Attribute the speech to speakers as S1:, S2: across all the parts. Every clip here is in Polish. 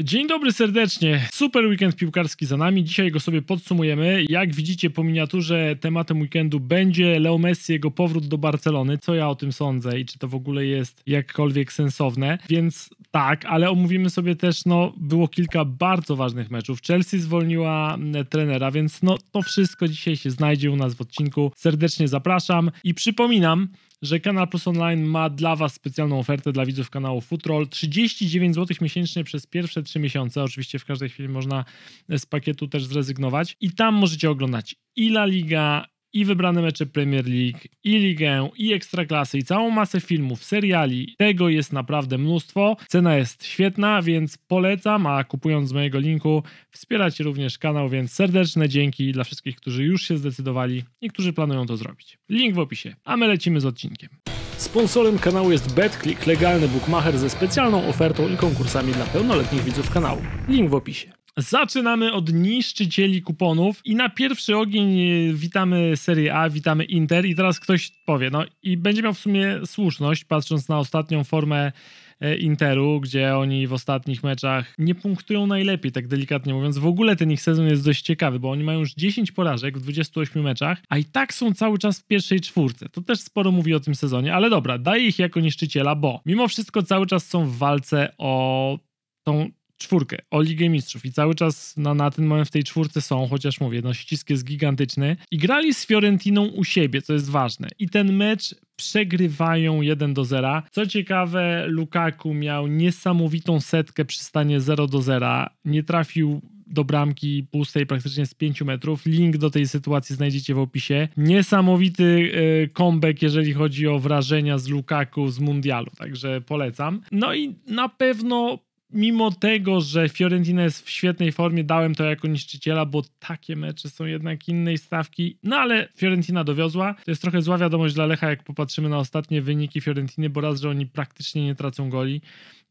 S1: Dzień dobry serdecznie. Super weekend piłkarski za nami. Dzisiaj go sobie podsumujemy. Jak widzicie po miniaturze tematem weekendu będzie Leo Messi, jego powrót do Barcelony. Co ja o tym sądzę i czy to w ogóle jest jakkolwiek sensowne. Więc tak, ale omówimy sobie też, no było kilka bardzo ważnych meczów. Chelsea zwolniła mm, trenera, więc no to wszystko dzisiaj się znajdzie u nas w odcinku. Serdecznie zapraszam i przypominam, że Kanal Plus Online ma dla Was specjalną ofertę dla widzów kanału Futrol. 39 zł miesięcznie przez pierwsze 3 miesiące. Oczywiście w każdej chwili można z pakietu też zrezygnować. I tam możecie oglądać i La Liga, i wybrane mecze Premier League, i Ligę, i Ekstraklasy, i całą masę filmów, seriali. Tego jest naprawdę mnóstwo. Cena jest świetna, więc polecam, a kupując z mojego linku wspieracie również kanał, więc serdeczne dzięki dla wszystkich, którzy już się zdecydowali i którzy planują to zrobić. Link w opisie, a my lecimy z odcinkiem. Sponsorem kanału jest BetClick, legalny bookmacher ze specjalną ofertą i konkursami dla pełnoletnich widzów kanału. Link w opisie. Zaczynamy od niszczycieli kuponów i na pierwszy ogień e, witamy Serie A, witamy Inter i teraz ktoś powie, no i będzie miał w sumie słuszność, patrząc na ostatnią formę e, Interu, gdzie oni w ostatnich meczach nie punktują najlepiej, tak delikatnie mówiąc. W ogóle ten ich sezon jest dość ciekawy, bo oni mają już 10 porażek w 28 meczach, a i tak są cały czas w pierwszej czwórce. To też sporo mówi o tym sezonie, ale dobra, daję ich jako niszczyciela, bo mimo wszystko cały czas są w walce o tą czwórkę o Ligę Mistrzów i cały czas na, na ten moment w tej czwórce są, chociaż mówię, no ścisk jest gigantyczny i grali z Fiorentiną u siebie, co jest ważne i ten mecz przegrywają 1 do 0. Co ciekawe, Lukaku miał niesamowitą setkę przy stanie 0 do 0. Nie trafił do bramki pustej praktycznie z 5 metrów. Link do tej sytuacji znajdziecie w opisie. Niesamowity kombek e, jeżeli chodzi o wrażenia z Lukaku z mundialu, także polecam. No i na pewno mimo tego, że Fiorentina jest w świetnej formie, dałem to jako niszczyciela, bo takie mecze są jednak innej stawki, no ale Fiorentina dowiozła. To jest trochę zła wiadomość dla Lecha, jak popatrzymy na ostatnie wyniki Fiorentiny, bo raz, że oni praktycznie nie tracą goli.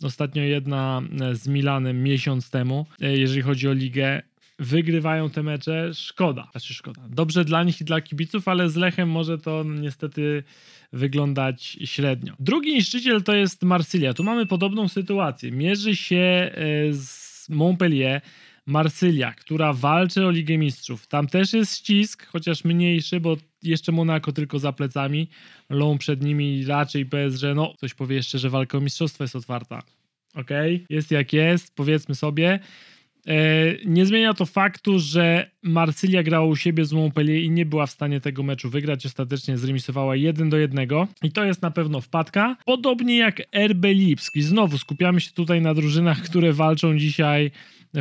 S1: Ostatnio jedna e, z Milanem miesiąc temu, e, jeżeli chodzi o ligę, wygrywają te mecze. Szkoda, znaczy szkoda. Dobrze dla nich i dla kibiców, ale z Lechem może to niestety wyglądać średnio. Drugi niszczyciel to jest Marsylia. Tu mamy podobną sytuację. Mierzy się e, z Montpellier. Marsylia, która walczy o Ligę Mistrzów. Tam też jest ścisk, chociaż mniejszy, bo jeszcze Monaco tylko za plecami, Lą przed nimi raczej PSG, no ktoś powie jeszcze, że walka o mistrzostwo jest otwarta. Okej, okay? jest jak jest, powiedzmy sobie. E, nie zmienia to faktu, że Marsylia grała u siebie z Montpellier i nie była w stanie tego meczu wygrać. Ostatecznie zremisowała 1 do 1 i to jest na pewno wpadka. Podobnie jak RB Lipsk. I znowu skupiamy się tutaj na drużynach, które walczą dzisiaj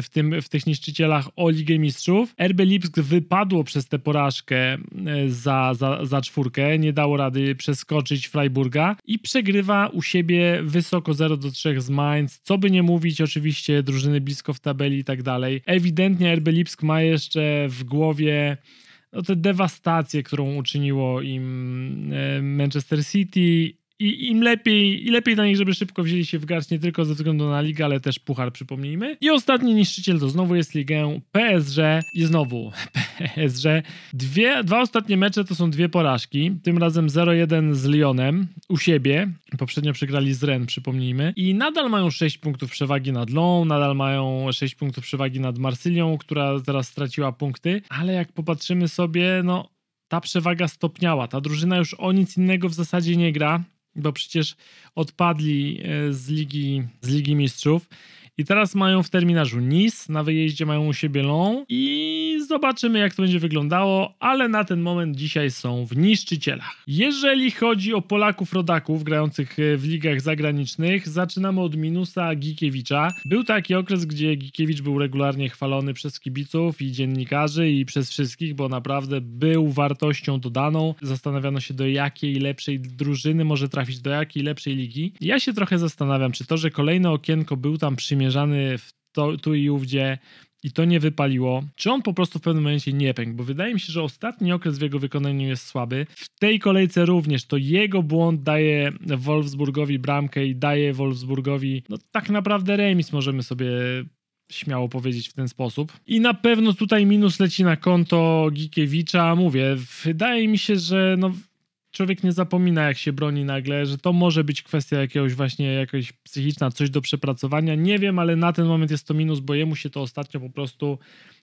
S1: w, tym, w tych niszczycielach o Ligę Mistrzów. RB Lipsk wypadło przez tę porażkę e, za, za, za czwórkę, nie dało rady przeskoczyć Freiburga i przegrywa u siebie wysoko 0 do 3 z Mainz. Co by nie mówić, oczywiście drużyny blisko w tabeli i tak dalej. Ewidentnie RB Lipsk ma jeszcze w głowie no, tę dewastację, którą uczyniło im e, Manchester City i im lepiej, i lepiej dla nich, żeby szybko wzięli się w garść nie tylko ze względu na ligę, ale też puchar, przypomnijmy. I ostatni niszczyciel to znowu jest ligę PSG i znowu PSG. Dwie, dwa ostatnie mecze to są dwie porażki, tym razem 0-1 z Lyonem u siebie, poprzednio przegrali z Rennes, przypomnijmy, i nadal mają 6 punktów przewagi nad Lyon. nadal mają 6 punktów przewagi nad Marsylią, która teraz straciła punkty, ale jak popatrzymy sobie, no ta przewaga stopniała. Ta drużyna już o nic innego w zasadzie nie gra bo przecież odpadli e, z Ligi, z Ligi Mistrzów. I teraz mają w terminarzu Nice, na wyjeździe mają u siebie Lon i zobaczymy jak to będzie wyglądało, ale na ten moment dzisiaj są w niszczycielach. Jeżeli chodzi o Polaków rodaków grających e, w ligach zagranicznych, zaczynamy od minusa Gikiewicza. Był taki okres, gdzie Gikiewicz był regularnie chwalony przez kibiców i dziennikarzy i przez wszystkich, bo naprawdę był wartością dodaną. Zastanawiano się do jakiej lepszej drużyny może trafić, do jakiej lepszej ligi. Ja się trochę zastanawiam, czy to, że kolejne okienko był tam przymierzony zamierzany w to, tu i ówdzie i to nie wypaliło, czy on po prostu w pewnym momencie nie pękł, bo wydaje mi się, że ostatni okres w jego wykonaniu jest słaby. W tej kolejce również to jego błąd daje Wolfsburgowi bramkę i daje Wolfsburgowi, no tak naprawdę remis możemy sobie śmiało powiedzieć w ten sposób. I na pewno tutaj minus leci na konto Gikiewicza. Mówię, wydaje mi się, że no człowiek nie zapomina, jak się broni nagle, że to może być kwestia jakiegoś właśnie jakaś psychiczna, coś do przepracowania. Nie wiem, ale na ten moment jest to minus, bo jemu się to ostatnio po prostu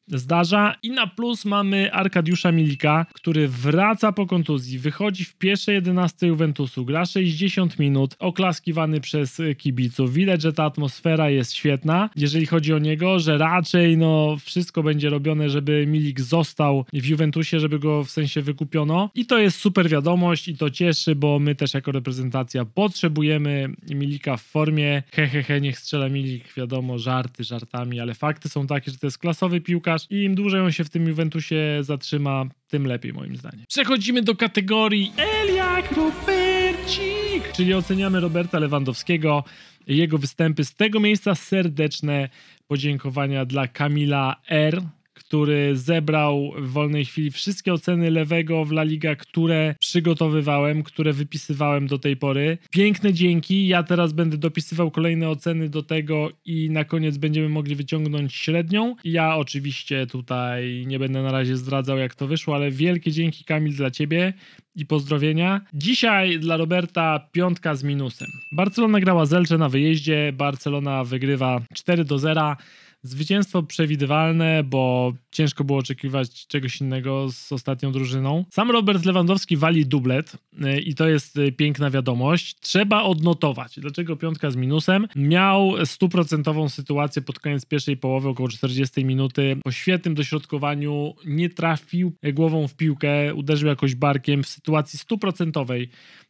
S1: zdarza. I na plus mamy Arkadiusza Milika, który wraca po kontuzji, wychodzi w pierwszej 11 Juventusu, gra 60 minut, oklaskiwany przez kibiców. Widać, że ta atmosfera jest świetna, jeżeli chodzi o niego, że raczej no wszystko będzie robione, żeby Milik został w Juventusie, żeby go w sensie wykupiono. I to jest super wiadomość i to cieszy, bo my też jako reprezentacja potrzebujemy Milika w formie. Hehehe, he, he, niech strzela Milik, wiadomo, żarty żartami, ale fakty są takie, że to jest klasowy piłkarz, i im dłużej on się w tym Juventusie zatrzyma, tym lepiej moim zdaniem. Przechodzimy do kategorii Eliak Robercik, czyli oceniamy Roberta Lewandowskiego, jego występy. Z tego miejsca serdeczne podziękowania dla Kamila R., który zebrał w wolnej chwili wszystkie oceny lewego w La Liga, które przygotowywałem, które wypisywałem do tej pory. Piękne dzięki. Ja teraz będę dopisywał kolejne oceny do tego i na koniec będziemy mogli wyciągnąć średnią. Ja oczywiście tutaj nie będę na razie zdradzał, jak to wyszło, ale wielkie dzięki, Kamil, dla ciebie i pozdrowienia. Dzisiaj dla Roberta piątka z minusem. Barcelona grała z Elche na wyjeździe. Barcelona wygrywa 4 do 0. Zwycięstwo przewidywalne, bo ciężko było oczekiwać czegoś innego z ostatnią drużyną. Sam Robert Lewandowski wali dublet y, i to jest y, piękna wiadomość. Trzeba odnotować, dlaczego piątka z minusem. Miał stuprocentową sytuację pod koniec pierwszej połowy, około 40 minuty. Po świetnym dośrodkowaniu nie trafił głową w piłkę, uderzył jakoś barkiem w sytuacji stuprocentowej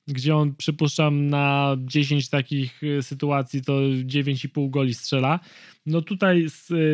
S1: gdzie on przypuszczam na 10 takich y, sytuacji to 9,5 goli strzela no tutaj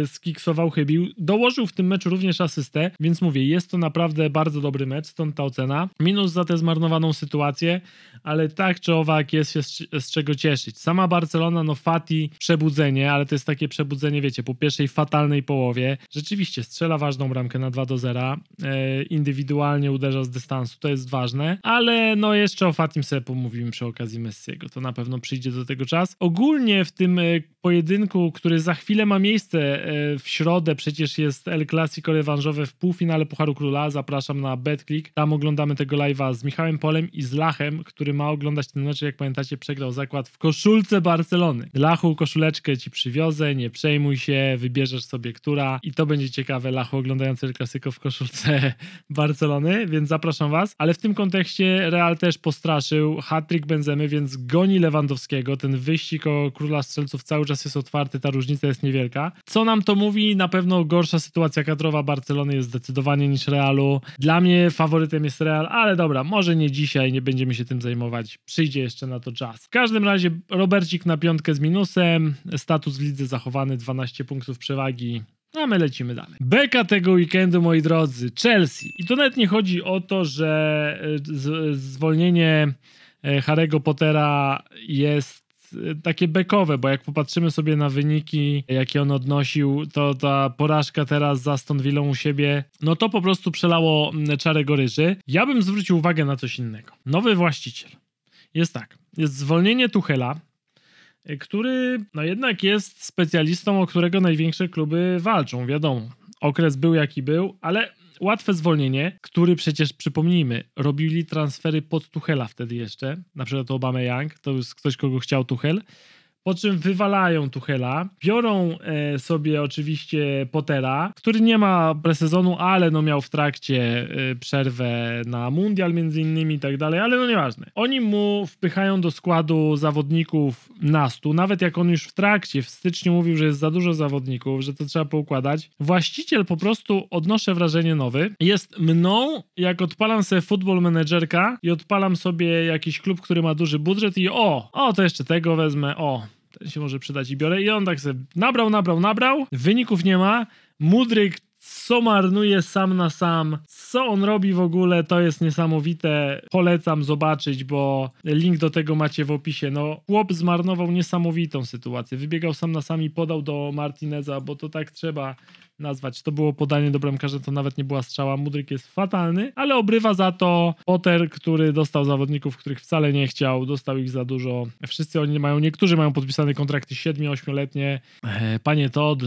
S1: e, skiksował, chybił. Dołożył w tym meczu również asystę, więc mówię, jest to naprawdę bardzo dobry mecz, stąd ta ocena. Minus za tę zmarnowaną sytuację, ale tak czy owak jest się z, z czego cieszyć. Sama Barcelona, no Fati, przebudzenie, ale to jest takie przebudzenie, wiecie, po pierwszej fatalnej połowie. Rzeczywiście strzela ważną bramkę na 2 do 0, e, indywidualnie uderza z dystansu, to jest ważne, ale no jeszcze o Fatim sobie pomówimy przy okazji Messiego, to na pewno przyjdzie do tego czas. Ogólnie w tym e, pojedynku, który za chwilę ma miejsce. E, w środę przecież jest El Clasico rewanżowe w półfinale Pucharu Króla. Zapraszam na BetClick. Tam oglądamy tego live'a z Michałem Polem i z Lachem, który ma oglądać ten mecz. Jak pamiętacie, przegrał zakład w koszulce Barcelony. Lachu, koszuleczkę ci przywiozę, nie przejmuj się, wybierzesz sobie która. I to będzie ciekawe, Lachu oglądający El Clasico w koszulce Barcelony, więc zapraszam was. Ale w tym kontekście Real też postraszył hat-trick Benzemy, więc goni Lewandowskiego. Ten wyścig o króla strzelców cały czas jest otwarty, ta różnica jest jest niewielka. Co nam to mówi? Na pewno gorsza sytuacja kadrowa Barcelony jest zdecydowanie niż Realu. Dla mnie faworytem jest Real, ale dobra, może nie dzisiaj, nie będziemy się tym zajmować. Przyjdzie jeszcze na to czas. W każdym razie Robercik na piątkę z minusem, status w lidze zachowany, 12 punktów przewagi. No, a my lecimy dalej. Beka tego weekendu, moi drodzy, Chelsea. I to nawet nie chodzi o to, że e, e, zwolnienie e, Harry'ego Pottera jest takie bekowe, bo jak popatrzymy sobie na wyniki, jakie on odnosił, to ta porażka teraz za Aston Villą u siebie, no to po prostu przelało mm, czarę goryży. Ja bym zwrócił uwagę na coś innego. Nowy właściciel. Jest tak, jest zwolnienie Tuchela, y, który no jednak jest specjalistą, o którego największe kluby walczą, wiadomo. Okres był jaki był, ale łatwe zwolnienie, który przecież przypomnijmy, robili transfery pod Tuchela wtedy jeszcze, na przykład Obama Young, to jest ktoś, kogo chciał Tuchel, po czym wywalają Tuchela, biorą e, sobie oczywiście Pottera, który nie ma presezonu, ale no miał w trakcie e, przerwę na mundial między innymi i tak dalej, ale no nieważne. Oni mu wpychają do składu zawodników nastu, nawet jak on już w trakcie w styczniu mówił, że jest za dużo zawodników, że to trzeba poukładać. Właściciel po prostu, odnoszę wrażenie nowy, jest mną, jak odpalam sobie futbol menedżerka i odpalam sobie jakiś klub, który ma duży budżet i o, o to jeszcze tego wezmę, o, ten się może przydać i biorę. I on tak sobie nabrał, nabrał, nabrał. Wyników nie ma. Mudryk co marnuje sam na sam, co on robi w ogóle, to jest niesamowite. Polecam zobaczyć, bo link do tego macie w opisie. No, chłop zmarnował niesamowitą sytuację. Wybiegał sam na sam i podał do Martineza, bo to tak trzeba nazwać. To było podanie do bramkarza, to nawet nie była strzała. Mudryk jest fatalny, ale obrywa za to Potter, który dostał zawodników, których wcale nie chciał, dostał ich za dużo. Wszyscy oni mają, niektórzy mają podpisane kontrakty 7-8-letnie. E, panie Todd,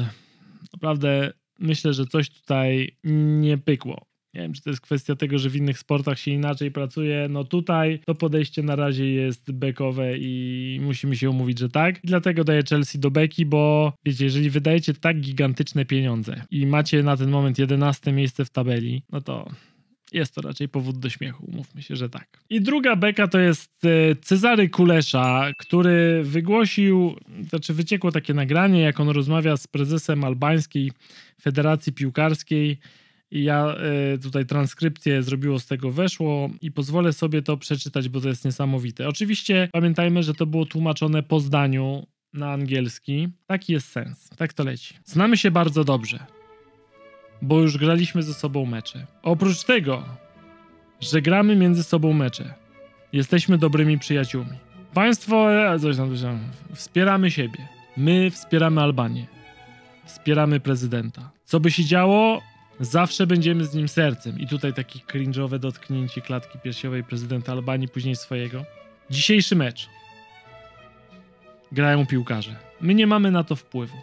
S1: naprawdę myślę, że coś tutaj nie pykło. Nie wiem, czy to jest kwestia tego, że w innych sportach się inaczej pracuje. No tutaj to podejście na razie jest bekowe i musimy się umówić, że tak. I dlatego daję Chelsea do beki, bo wiecie, jeżeli wydajecie tak gigantyczne pieniądze i macie na ten moment 11 miejsce w tabeli, no to jest to raczej powód do śmiechu, mówmy się, że tak. I druga beka to jest e, Cezary Kulesza, który wygłosił, znaczy wyciekło takie nagranie, jak on rozmawia z prezesem albańskiej Federacji Piłkarskiej. I ja y, tutaj transkrypcję zrobiło z tego weszło i pozwolę sobie to przeczytać, bo to jest niesamowite. Oczywiście pamiętajmy, że to było tłumaczone po zdaniu na angielski. Taki jest sens. Tak to leci. Znamy się bardzo dobrze, bo już graliśmy ze sobą mecze. Oprócz tego, że gramy między sobą mecze, jesteśmy dobrymi przyjaciółmi. Państwo, e, coś tam, coś tam, wspieramy siebie. My wspieramy Albanię wspieramy prezydenta. Co by się działo, zawsze będziemy z nim sercem. I tutaj takie cringe'owe dotknięcie klatki piersiowej prezydenta Albanii, później swojego. Dzisiejszy mecz. Grają piłkarze. My nie mamy na to wpływu.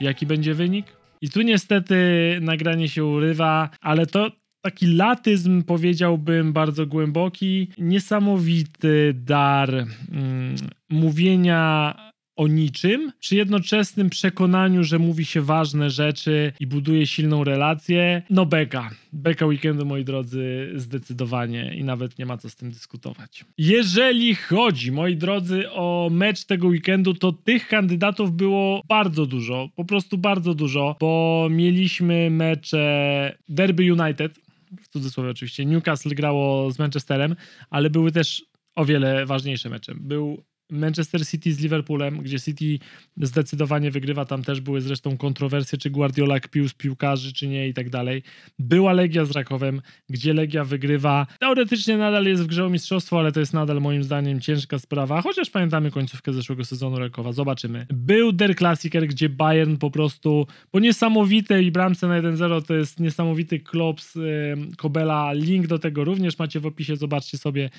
S1: Jaki będzie wynik? I tu niestety nagranie się urywa, ale to, taki latyzm, powiedziałbym, bardzo głęboki, niesamowity dar mm, mówienia o niczym, przy jednoczesnym przekonaniu, że mówi się ważne rzeczy i buduje silną relację. No beka. Beka weekendu, moi drodzy, zdecydowanie i nawet nie ma co z tym dyskutować. Jeżeli chodzi, moi drodzy, o mecz tego weekendu, to tych kandydatów było bardzo dużo, po prostu bardzo dużo, bo mieliśmy mecze Derby United, w cudzysłowie oczywiście, Newcastle grało z Manchesterem, ale były też o wiele ważniejsze mecze. Był Manchester City z Liverpoolem, gdzie City zdecydowanie wygrywa, tam też były zresztą kontrowersje, czy Guardiola kpił z piłkarzy, czy nie i tak dalej. Była Legia z Rakowem, gdzie Legia wygrywa. Teoretycznie nadal jest w grze o mistrzostwo, ale to jest nadal moim zdaniem ciężka sprawa, chociaż pamiętamy końcówkę zeszłego sezonu Rakowa, zobaczymy. Był Der Klassiker, gdzie Bayern po prostu po niesamowitej bramce na 1-0 to jest niesamowity klops yy, Kobela, link do tego również macie w opisie, zobaczcie sobie,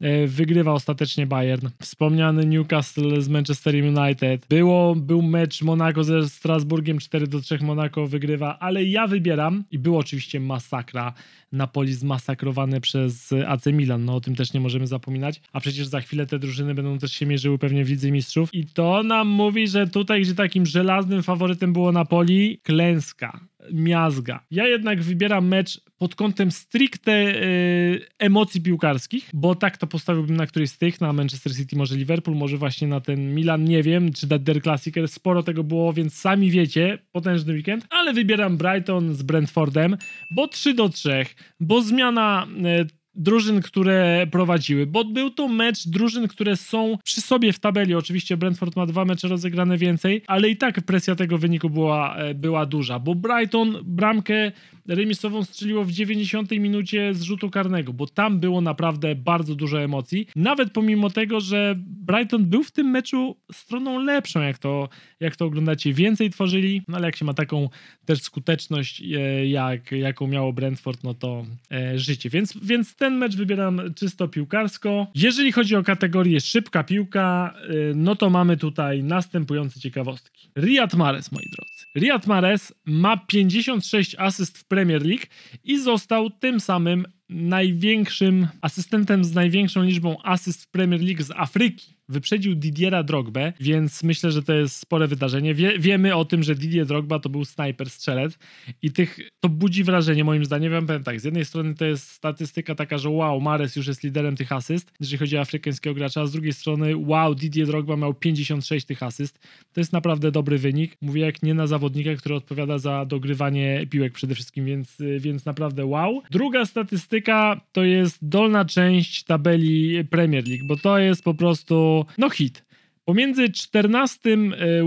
S1: yy, wygrywa ostatecznie Bayern. Wspomniany Newcastle z Manchester United. Było, był mecz Monaco ze Strasburgiem 4 do 3 Monaco wygrywa, ale ja wybieram i było oczywiście masakra. Napoli zmasakrowane przez AC Milan, no o tym też nie możemy zapominać. A przecież za chwilę te drużyny będą też się mierzyły pewnie w Lidze Mistrzów i to nam mówi, że tutaj, gdzie takim żelaznym faworytem było Napoli, klęska miazga. Ja jednak wybieram mecz pod kątem stricte yy, emocji piłkarskich, bo tak to postawiłbym na któryś z tych, na Manchester City, może Liverpool, może właśnie na ten Milan, nie wiem, czy na Der Klassiker, sporo tego było, więc sami wiecie, potężny weekend, ale wybieram Brighton z Brentfordem, bo 3 do 3, bo zmiana e, drużyn, które prowadziły, bo był to mecz drużyn, które są przy sobie w tabeli. Oczywiście Brentford ma dwa mecze rozegrane więcej, ale i tak presja tego wyniku była, e, była duża, bo Brighton bramkę remisową strzeliło w 90 minucie z rzutu karnego, bo tam było naprawdę bardzo dużo emocji. Nawet pomimo tego, że Brighton był w tym meczu stroną lepszą, jak to, jak to oglądacie, więcej tworzyli, no ale jak się ma taką też skuteczność, e, jak, jaką miało Brentford, no to e, życie. Więc, więc ten mecz wybieram czysto piłkarsko. Jeżeli chodzi o kategorię szybka piłka, e, no to mamy tutaj następujące ciekawostki. Riyad Mahrez, moi drodzy. Riyad Mahrez ma 56 asyst w pre Premier League i został tym samym największym asystentem z największą liczbą asyst w Premier League z Afryki. Wyprzedził Didiera Drogbę, więc myślę, że to jest spore wydarzenie. Wie, wiemy o tym, że Didier Drogba to był snajper, strzelec i tych, to budzi wrażenie moim zdaniem. Ja powiem tak, z jednej strony to jest statystyka taka, że wow, Mares już jest liderem tych asyst, jeżeli chodzi o afrykańskiego gracza, a z drugiej strony wow, Didier Drogba miał 56 tych asyst. To jest naprawdę dobry wynik. Mówię jak nie na zawodnika, który odpowiada za dogrywanie piłek przede wszystkim, więc, więc naprawdę wow. Druga statystyka to jest dolna część tabeli Premier League, bo to jest po prostu no hit. Pomiędzy 14 e,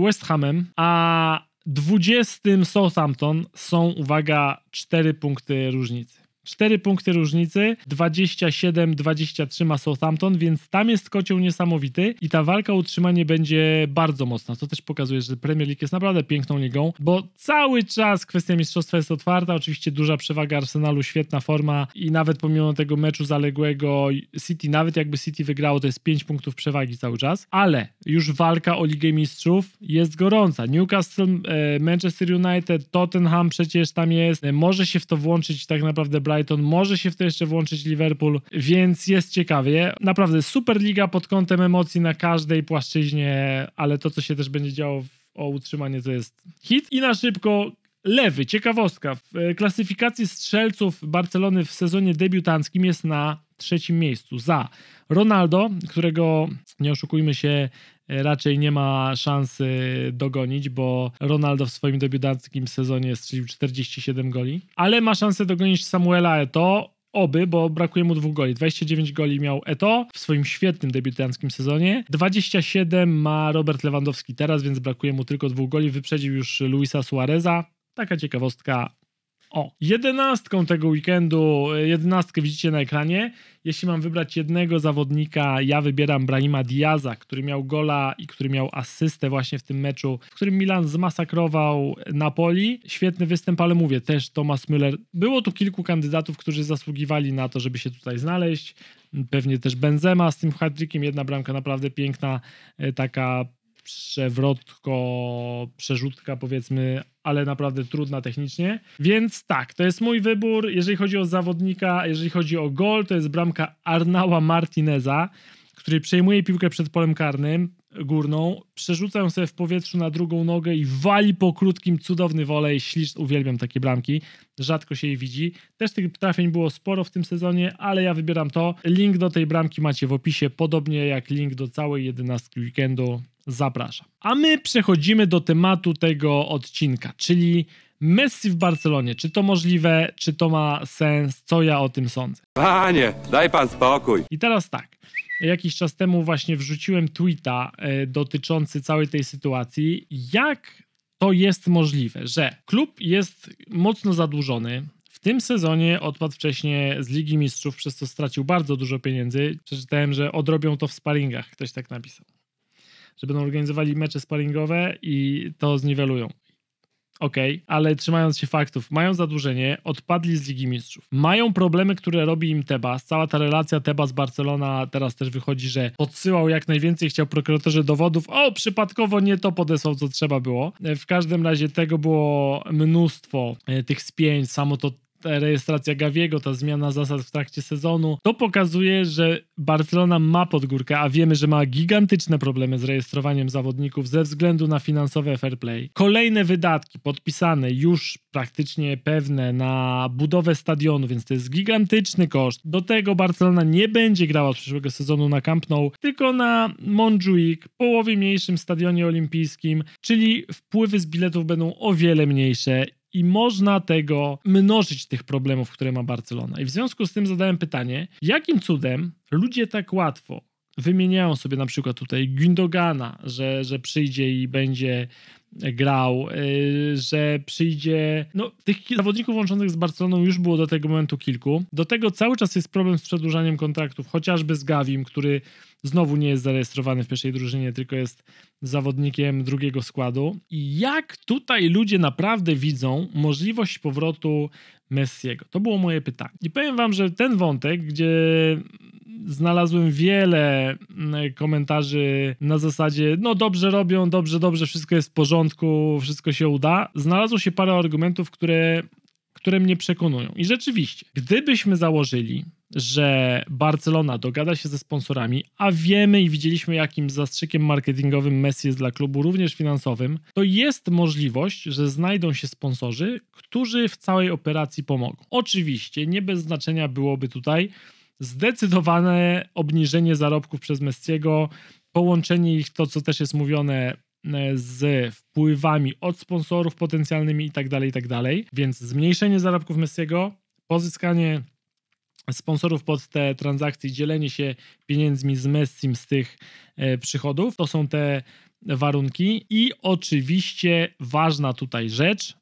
S1: West Hamem a 20 Southampton są, uwaga, 4 punkty różnicy. 4 punkty różnicy, 27-23 ma Southampton, więc tam jest kocioł niesamowity i ta walka o utrzymanie będzie bardzo mocna. To też pokazuje, że Premier League jest naprawdę piękną ligą, bo cały czas kwestia mistrzostwa jest otwarta. Oczywiście duża przewaga Arsenalu, świetna forma i nawet pomimo tego meczu zaległego City, nawet jakby City wygrało, to jest 5 punktów przewagi cały czas, ale już walka o Ligę Mistrzów jest gorąca. Newcastle, e, Manchester United, Tottenham przecież tam jest. E, może się w to włączyć tak naprawdę Brighton, może się w to jeszcze włączyć Liverpool, więc jest ciekawie. Naprawdę Superliga pod kątem emocji na każdej płaszczyźnie, ale to, co się też będzie działo w o utrzymanie to jest hit. I na szybko Lewy, ciekawostka, w e, klasyfikacji strzelców Barcelony w sezonie debiutanckim jest na trzecim miejscu za Ronaldo, którego nie oszukujmy się, e, raczej nie ma szansy dogonić, bo Ronaldo w swoim debiutanckim sezonie strzelił 47 goli, ale ma szansę dogonić Samuela Eto, oby, bo brakuje mu dwóch goli. 29 goli miał Eto w swoim świetnym debiutanckim sezonie. 27 ma Robert Lewandowski teraz, więc brakuje mu tylko dwóch goli. Wyprzedził już Luisa Suareza. Taka ciekawostka. O, jedenastką tego weekendu, e, jedenastkę widzicie na ekranie. Jeśli mam wybrać jednego zawodnika, ja wybieram Brahima Diaza, który miał gola i który miał asystę właśnie w tym meczu, w którym Milan zmasakrował Napoli. Świetny występ, ale mówię, też Thomas Müller. Było tu kilku kandydatów, którzy zasługiwali na to, żeby się tutaj znaleźć pewnie też Benzema z tym hat jedna bramka naprawdę piękna, e, taka przewrotko, przerzutka powiedzmy, ale naprawdę trudna technicznie. Więc tak, to jest mój wybór. Jeżeli chodzi o zawodnika, jeżeli chodzi o gol, to jest bramka Arnała Martineza, który przejmuje piłkę przed polem karnym górną, przerzuca ją sobie w powietrzu na drugą nogę i wali po krótkim cudowny wolej. Ślicz, uwielbiam takie bramki, rzadko się jej widzi. Też tych trafień było sporo w tym sezonie, ale ja wybieram to. Link do tej bramki macie w opisie, podobnie jak link do całej jedenastki weekendu. Zapraszam. A my przechodzimy do tematu tego odcinka, czyli Messi w Barcelonie. Czy to możliwe, czy to ma sens, co ja o tym sądzę? Panie, daj pan spokój. I teraz tak. Jakiś czas temu właśnie wrzuciłem tweeta e, dotyczący całej tej sytuacji. Jak to jest możliwe, że klub jest mocno zadłużony, w tym sezonie odpadł wcześniej z Ligi Mistrzów, przez co stracił bardzo dużo pieniędzy. Przeczytałem, że odrobią to w sparingach, ktoś tak napisał że będą organizowali mecze sparingowe i to zniwelują. Okej, okay, ale trzymając się faktów, mają zadłużenie, odpadli z Ligi Mistrzów. Mają problemy, które robi im Tebas. Cała ta relacja Tebas-Barcelona teraz też wychodzi, że podsyłał jak najwięcej, chciał prokuratorze dowodów. O, przypadkowo nie to podesłał, co trzeba było. E, w każdym razie tego było mnóstwo e, tych spięć, samo to rejestracja Gawiego, ta zmiana zasad w trakcie sezonu, to pokazuje, że Barcelona ma podgórkę, a wiemy, że ma gigantyczne problemy z rejestrowaniem zawodników ze względu na finansowe fair play. Kolejne wydatki podpisane, już praktycznie pewne na budowę stadionu, więc to jest gigantyczny koszt. Do tego Barcelona nie będzie grała od przyszłego sezonu na Camp Nou, tylko na Montjuic, połowie mniejszym stadionie olimpijskim, czyli wpływy z biletów będą o wiele mniejsze i można tego mnożyć, tych problemów, które ma Barcelona. I w związku z tym zadałem pytanie, jakim cudem ludzie tak łatwo wymieniają sobie na przykład tutaj Gündogana, że, że przyjdzie i będzie grał, y, że przyjdzie. No, tych zawodników łączonych z Barceloną już było do tego momentu kilku. Do tego cały czas jest problem z przedłużaniem kontraktów, chociażby z Gawim, który znowu nie jest zarejestrowany w pierwszej drużynie, tylko jest zawodnikiem drugiego składu. I jak tutaj ludzie naprawdę widzą możliwość powrotu Messiego? To było moje pytanie. I powiem wam, że ten wątek, gdzie znalazłem wiele mm, komentarzy na zasadzie no dobrze robią, dobrze, dobrze, wszystko jest w porządku, wszystko się uda. Znalazło się parę argumentów, które, które mnie przekonują. I rzeczywiście, gdybyśmy założyli, że Barcelona dogada się ze sponsorami, a wiemy i widzieliśmy, jakim zastrzykiem marketingowym Messi jest dla klubu, również finansowym, to jest możliwość, że znajdą się sponsorzy, którzy w całej operacji pomogą. Oczywiście nie bez znaczenia byłoby tutaj zdecydowane obniżenie zarobków przez Messiego, połączenie ich, to co też jest mówione, e, z wpływami od sponsorów potencjalnymi itd., tak itd., tak więc zmniejszenie zarobków Messiego, pozyskanie sponsorów pod te transakcje, dzielenie się pieniędzmi z Messim z tych e, przychodów. To są te warunki i oczywiście ważna tutaj rzecz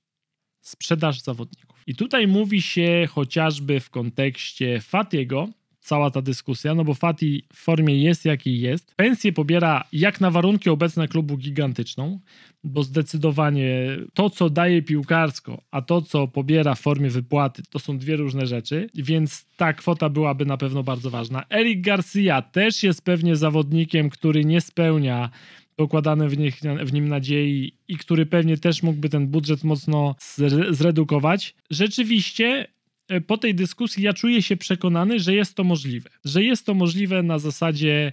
S1: sprzedaż zawodników. I tutaj mówi się chociażby w kontekście Fatiego, cała ta dyskusja, no bo Fati w formie jest jakiej jest. Pensję pobiera jak na warunki obecne klubu gigantyczną, bo zdecydowanie to, co daje piłkarsko, a to, co pobiera w formie wypłaty, to są dwie różne rzeczy, więc ta kwota byłaby na pewno bardzo ważna. Eric Garcia też jest pewnie zawodnikiem, który nie spełnia pokładane w, nich, w nim nadziei i który pewnie też mógłby ten budżet mocno zredukować. Rzeczywiście E, po tej dyskusji ja czuję się przekonany, że jest to możliwe. Że jest to możliwe na zasadzie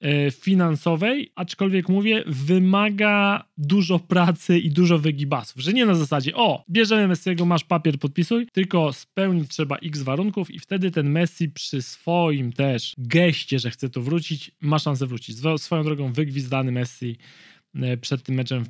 S1: e, finansowej, aczkolwiek mówię, wymaga dużo pracy i dużo wygibasów, że nie na zasadzie o, bierzemy Messiego, masz papier, podpisuj, tylko spełnić trzeba x warunków i wtedy ten Messi przy swoim też geście, że chce to wrócić, ma szansę wrócić. Swoją drogą wygwizdany Messi e, przed tym meczem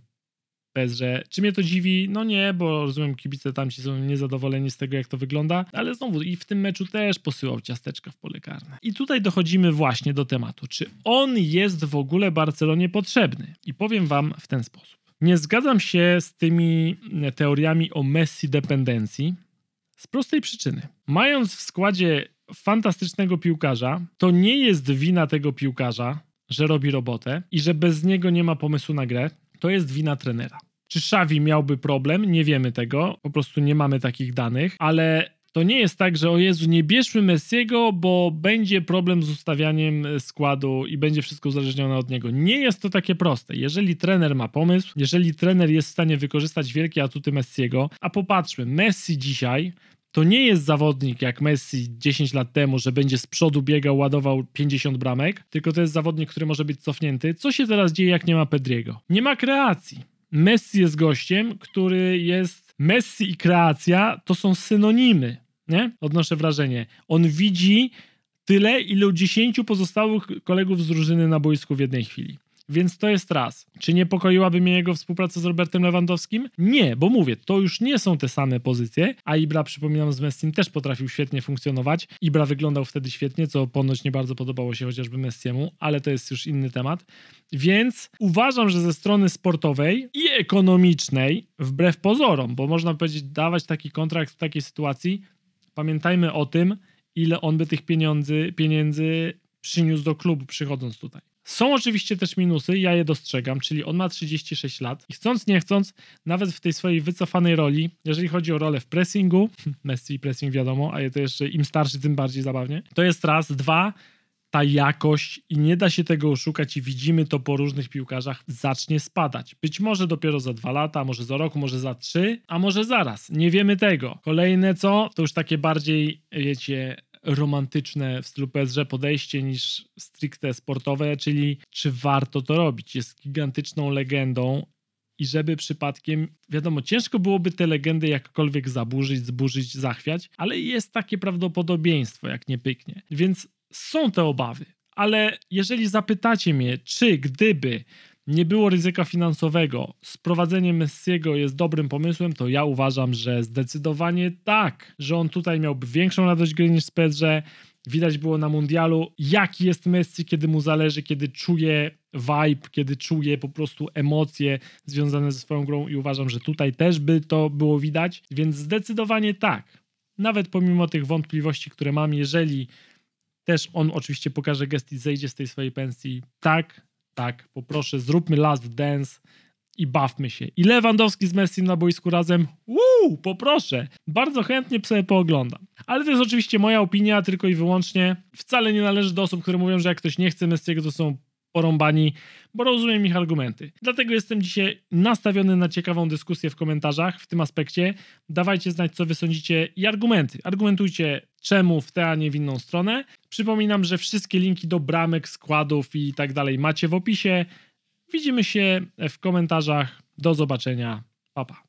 S1: bez, że czy mnie to dziwi? No nie, bo rozumiem, kibice tamci są niezadowoleni z tego, jak to wygląda, ale znowu i w tym meczu też posyłał ciasteczka w pole karne. I tutaj dochodzimy właśnie do tematu, czy on jest w ogóle Barcelonie potrzebny? I powiem wam w ten sposób. Nie zgadzam się z tymi e, teoriami o Messi dependencji z prostej przyczyny. Mając w składzie fantastycznego piłkarza, to nie jest wina tego piłkarza, że robi robotę i że bez niego nie ma pomysłu na grę, to jest wina trenera. Czy Szawi miałby problem? Nie wiemy tego, po prostu nie mamy takich danych, ale to nie jest tak, że o Jezu, nie bierzmy Messiego, bo będzie problem z ustawianiem e, składu i będzie wszystko uzależnione od niego. Nie jest to takie proste. Jeżeli trener ma pomysł, jeżeli trener jest w stanie wykorzystać wielkie atuty Messiego, a popatrzmy, Messi dzisiaj to nie jest zawodnik jak Messi 10 lat temu, że będzie z przodu biegał, ładował 50 bramek, tylko to jest zawodnik, który może być cofnięty. Co się teraz dzieje, jak nie ma Pedriego? Nie ma kreacji. Messi jest gościem, który jest. Messi i kreacja to są synonimy, nie? Odnoszę wrażenie. On widzi tyle, ilu dziesięciu pozostałych kolegów z drużyny na boisku w jednej chwili. Więc to jest raz. Czy niepokoiłaby mnie jego współpraca z Robertem Lewandowskim? Nie, bo mówię, to już nie są te same pozycje, a Ibra, przypominam, z Messim też potrafił świetnie funkcjonować. Ibra wyglądał wtedy świetnie, co ponoć nie bardzo podobało się chociażby Messiemu, ale to jest już inny temat. Więc uważam, że ze strony sportowej i ekonomicznej, wbrew pozorom, bo można powiedzieć, dawać taki kontrakt w takiej sytuacji, pamiętajmy o tym, ile on by tych pieniędzy, pieniędzy przyniósł do klubu przychodząc tutaj. Są oczywiście też minusy, ja je dostrzegam, czyli on ma 36 lat i chcąc nie chcąc, nawet w tej swojej wycofanej roli, jeżeli chodzi o rolę w pressingu, Messi pressing wiadomo, a to jeszcze im starszy, tym bardziej zabawnie, to jest raz, dwa, ta jakość i nie da się tego oszukać i widzimy to po różnych piłkarzach, zacznie spadać. Być może dopiero za dwa lata, może za rok, może za trzy, a może zaraz. Nie wiemy tego. Kolejne co? To już takie bardziej, wiecie, romantyczne w stylu PSG podejście niż stricte sportowe, czyli czy warto to robić. Jest gigantyczną legendą i żeby przypadkiem, wiadomo, ciężko byłoby te legendy jakkolwiek zaburzyć, zburzyć, zachwiać, ale jest takie prawdopodobieństwo, jak nie pyknie. Więc są te obawy. Ale jeżeli zapytacie mnie, czy gdyby nie było ryzyka finansowego, sprowadzenie Messiego jest dobrym pomysłem, to ja uważam, że zdecydowanie tak, że on tutaj miałby większą radość gry niż PSG. Widać było na mundialu, jaki jest Messi, kiedy mu zależy, kiedy czuje vibe, kiedy czuje po prostu emocje związane ze swoją grą i uważam, że tutaj też by to było widać, więc zdecydowanie tak. Nawet pomimo tych wątpliwości, które mam, jeżeli też on oczywiście pokaże gest i zejdzie z tej swojej pensji, tak, tak, poproszę, zróbmy last dance i bawmy się. I Lewandowski z Messi na boisku razem, uuu, poproszę, bardzo chętnie sobie pooglądam. Ale to jest oczywiście moja opinia, tylko i wyłącznie. Wcale nie należy do osób, które mówią, że jak ktoś nie chce Messiego, to są porąbani, bo rozumiem ich argumenty. Dlatego jestem dzisiaj nastawiony na ciekawą dyskusję w komentarzach w tym aspekcie. Dawajcie znać, co wy sądzicie i argumenty. Argumentujcie, czemu w tę, a nie w inną stronę. Przypominam, że wszystkie linki do bramek, składów i tak dalej macie w opisie. Widzimy się w komentarzach. Do zobaczenia. Pa, pa.